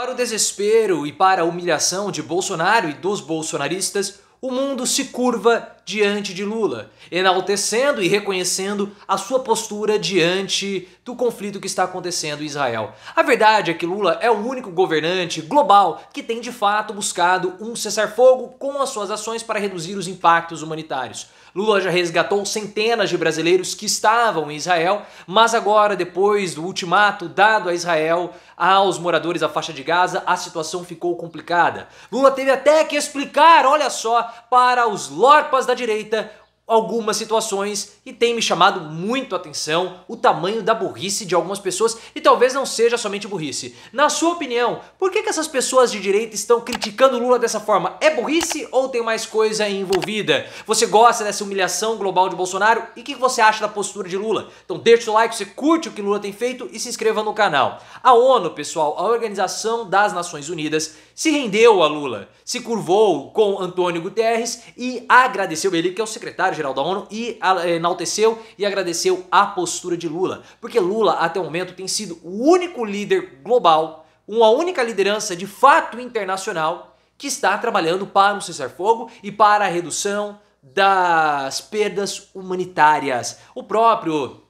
Para o desespero e para a humilhação de Bolsonaro e dos bolsonaristas, o mundo se curva diante de Lula, enaltecendo e reconhecendo a sua postura diante do conflito que está acontecendo em Israel. A verdade é que Lula é o único governante global que tem de fato buscado um cessar-fogo com as suas ações para reduzir os impactos humanitários. Lula já resgatou centenas de brasileiros que estavam em Israel, mas agora, depois do ultimato dado a Israel aos moradores da faixa de Gaza, a situação ficou complicada. Lula teve até que explicar, olha só, para os lorpas da direita, algumas situações e tem me chamado muito a atenção o tamanho da burrice de algumas pessoas e talvez não seja somente burrice. Na sua opinião, por que, que essas pessoas de direita estão criticando Lula dessa forma? É burrice ou tem mais coisa envolvida? Você gosta dessa humilhação global de Bolsonaro? E o que você acha da postura de Lula? Então deixa o seu like, você curte o que Lula tem feito e se inscreva no canal. A ONU, pessoal, a Organização das Nações Unidas, se rendeu a Lula, se curvou com Antônio Guterres e agradeceu ele, que é o secretário geral da ONU e eh, enalteceu e agradeceu a postura de Lula, porque Lula até o momento tem sido o único líder global, uma única liderança de fato internacional que está trabalhando para um cessar-fogo e para a redução das perdas humanitárias. O próprio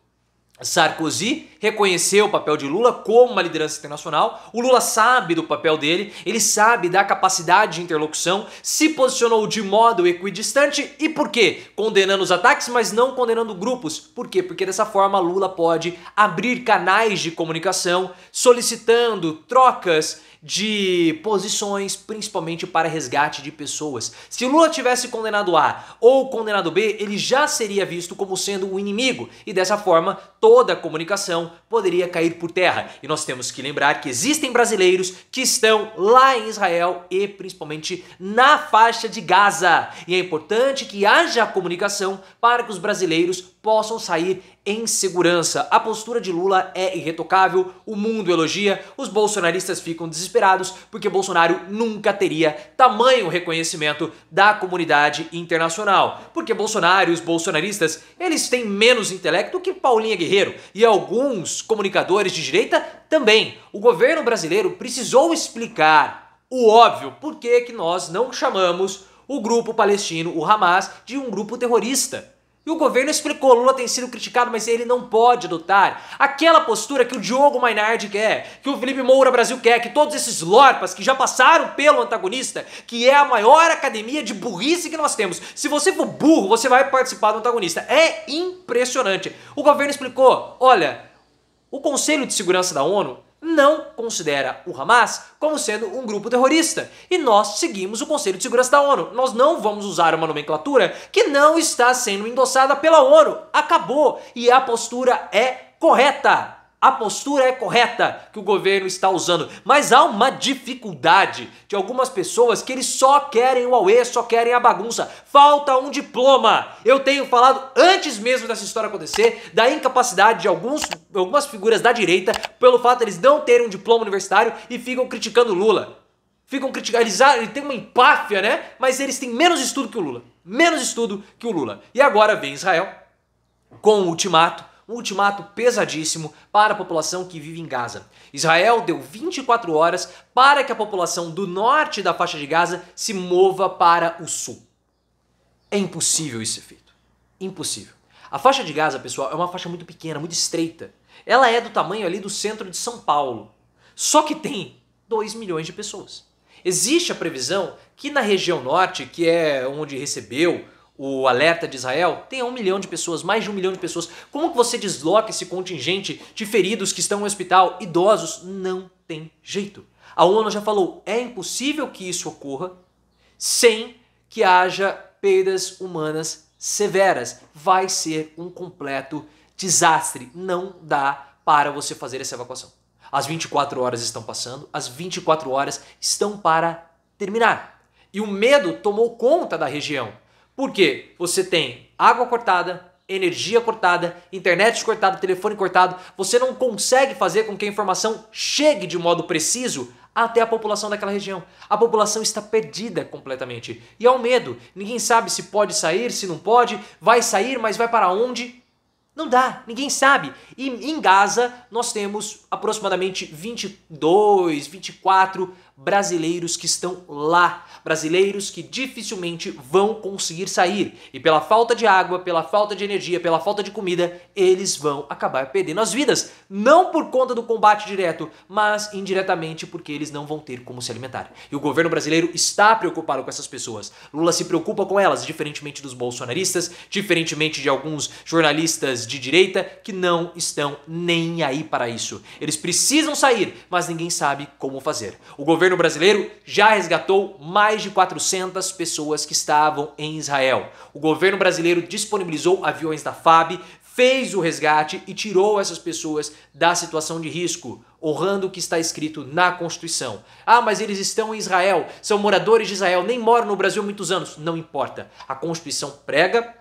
Sarkozy reconheceu o papel de Lula como uma liderança internacional. O Lula sabe do papel dele, ele sabe da capacidade de interlocução, se posicionou de modo equidistante e por quê? Condenando os ataques, mas não condenando grupos. Por quê? Porque dessa forma Lula pode abrir canais de comunicação, solicitando trocas de posições, principalmente para resgate de pessoas. Se Lula tivesse condenado A ou condenado B, ele já seria visto como sendo o um inimigo e dessa forma toda a comunicação poderia cair por terra. E nós temos que lembrar que existem brasileiros que estão lá em Israel e principalmente na faixa de Gaza. E é importante que haja comunicação para que os brasileiros possam sair em segurança. A postura de Lula é irretocável, o mundo elogia, os bolsonaristas ficam desesperados porque Bolsonaro nunca teria tamanho reconhecimento da comunidade internacional. Porque Bolsonaro e os bolsonaristas, eles têm menos intelecto que Paulinha Guerreiro e alguns comunicadores de direita também. O governo brasileiro precisou explicar o óbvio, por que que nós não chamamos o grupo palestino, o Hamas, de um grupo terrorista. E o governo explicou, Lula tem sido criticado, mas ele não pode adotar aquela postura que o Diogo Mainardi quer, que o Felipe Moura Brasil quer, que todos esses lorpas que já passaram pelo antagonista, que é a maior academia de burrice que nós temos. Se você for burro, você vai participar do antagonista. É impressionante. O governo explicou, olha, o Conselho de Segurança da ONU não considera o Hamas como sendo um grupo terrorista. E nós seguimos o Conselho de Segurança da ONU. Nós não vamos usar uma nomenclatura que não está sendo endossada pela ONU. Acabou. E a postura é correta. A postura é correta que o governo está usando, mas há uma dificuldade de algumas pessoas que eles só querem o Aue, só querem a bagunça. Falta um diploma. Eu tenho falado antes mesmo dessa história acontecer da incapacidade de alguns, algumas figuras da direita pelo fato de eles não terem um diploma universitário e ficam criticando Lula. Ficam criticando, ele ah, eles têm uma empáfia, né? Mas eles têm menos estudo que o Lula. Menos estudo que o Lula. E agora vem Israel com o ultimato um ultimato pesadíssimo para a população que vive em Gaza. Israel deu 24 horas para que a população do norte da faixa de Gaza se mova para o sul. É impossível isso ser feito. Impossível. A faixa de Gaza, pessoal, é uma faixa muito pequena, muito estreita. Ela é do tamanho ali do centro de São Paulo. Só que tem 2 milhões de pessoas. Existe a previsão que na região norte, que é onde recebeu o alerta de Israel, tem um milhão de pessoas, mais de um milhão de pessoas. Como que você desloca esse contingente de feridos que estão no hospital, idosos? Não tem jeito. A ONU já falou, é impossível que isso ocorra sem que haja perdas humanas severas. Vai ser um completo desastre. Não dá para você fazer essa evacuação. As 24 horas estão passando, as 24 horas estão para terminar. E o medo tomou conta da região. Porque você tem água cortada, energia cortada, internet cortada, telefone cortado, você não consegue fazer com que a informação chegue de modo preciso até a população daquela região. A população está perdida completamente. E há é um medo. Ninguém sabe se pode sair, se não pode, vai sair, mas vai para onde? Não dá, ninguém sabe. E em Gaza nós temos aproximadamente 22, 24 brasileiros que estão lá, brasileiros que dificilmente vão conseguir sair. E pela falta de água, pela falta de energia, pela falta de comida, eles vão acabar perdendo as vidas. Não por conta do combate direto, mas indiretamente porque eles não vão ter como se alimentar. E o governo brasileiro está preocupado com essas pessoas. Lula se preocupa com elas, diferentemente dos bolsonaristas, diferentemente de alguns jornalistas de direita que não estão nem aí para isso. Eles precisam sair, mas ninguém sabe como fazer. O governo governo brasileiro já resgatou mais de 400 pessoas que estavam em Israel. O governo brasileiro disponibilizou aviões da FAB, fez o resgate e tirou essas pessoas da situação de risco, honrando o que está escrito na Constituição. Ah, mas eles estão em Israel, são moradores de Israel, nem moram no Brasil há muitos anos. Não importa. A Constituição prega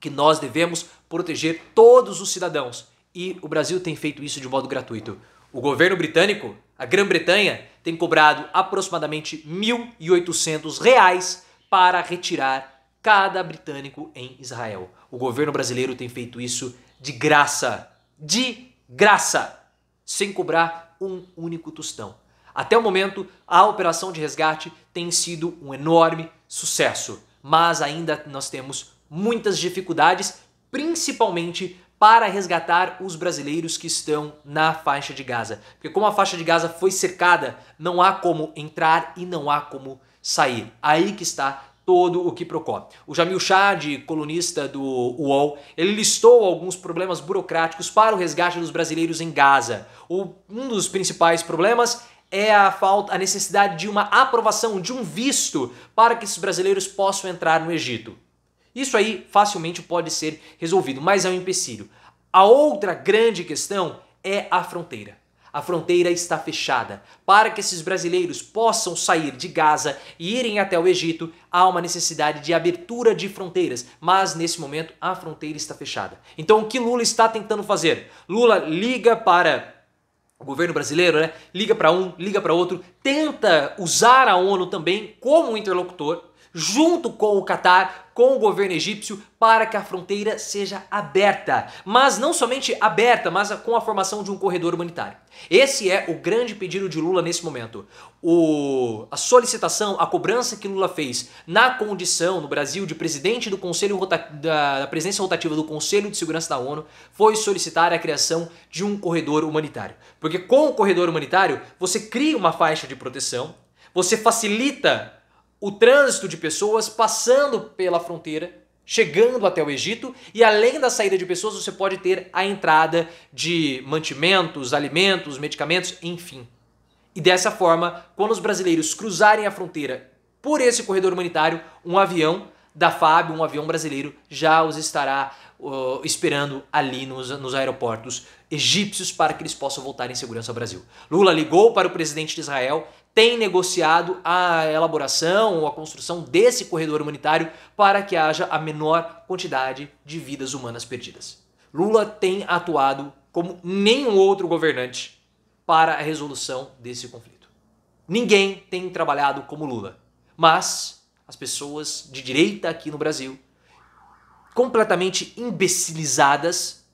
que nós devemos proteger todos os cidadãos. E o Brasil tem feito isso de modo gratuito. O governo britânico a Grã-Bretanha tem cobrado aproximadamente R$ 1.800 para retirar cada britânico em Israel. O governo brasileiro tem feito isso de graça, de graça, sem cobrar um único tostão. Até o momento, a operação de resgate tem sido um enorme sucesso, mas ainda nós temos muitas dificuldades, principalmente para resgatar os brasileiros que estão na faixa de Gaza. Porque como a faixa de Gaza foi cercada, não há como entrar e não há como sair. Aí que está todo o que Procópio. O Jamil Chad, colunista do UOL, ele listou alguns problemas burocráticos para o resgate dos brasileiros em Gaza. um dos principais problemas é a falta, a necessidade de uma aprovação, de um visto para que esses brasileiros possam entrar no Egito. Isso aí facilmente pode ser resolvido, mas é um empecilho. A outra grande questão é a fronteira. A fronteira está fechada. Para que esses brasileiros possam sair de Gaza e irem até o Egito, há uma necessidade de abertura de fronteiras, mas nesse momento a fronteira está fechada. Então o que Lula está tentando fazer? Lula liga para o governo brasileiro, né? Liga para um, liga para outro, tenta usar a ONU também como interlocutor junto com o Catar, com o governo egípcio, para que a fronteira seja aberta. Mas não somente aberta, mas com a formação de um corredor humanitário. Esse é o grande pedido de Lula nesse momento. O, a solicitação, a cobrança que Lula fez na condição, no Brasil, de presidente do Conselho da, da rotativa do Conselho de Segurança da ONU foi solicitar a criação de um corredor humanitário. Porque com o corredor humanitário, você cria uma faixa de proteção, você facilita o trânsito de pessoas passando pela fronteira, chegando até o Egito, e além da saída de pessoas, você pode ter a entrada de mantimentos, alimentos, medicamentos, enfim. E dessa forma, quando os brasileiros cruzarem a fronteira por esse corredor humanitário, um avião da FAB, um avião brasileiro, já os estará uh, esperando ali nos, nos aeroportos egípcios para que eles possam voltar em segurança ao Brasil. Lula ligou para o presidente de Israel tem negociado a elaboração ou a construção desse corredor humanitário para que haja a menor quantidade de vidas humanas perdidas. Lula tem atuado como nenhum outro governante para a resolução desse conflito. Ninguém tem trabalhado como Lula, mas as pessoas de direita aqui no Brasil, completamente imbecilizadas,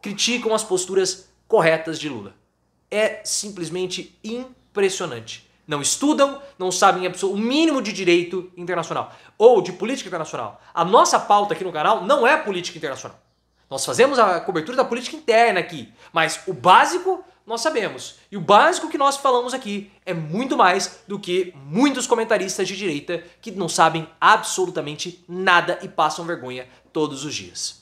criticam as posturas corretas de Lula. É simplesmente impressionante não estudam, não sabem o mínimo de direito internacional ou de política internacional. A nossa pauta aqui no canal não é política internacional. Nós fazemos a cobertura da política interna aqui, mas o básico nós sabemos. E o básico que nós falamos aqui é muito mais do que muitos comentaristas de direita que não sabem absolutamente nada e passam vergonha todos os dias.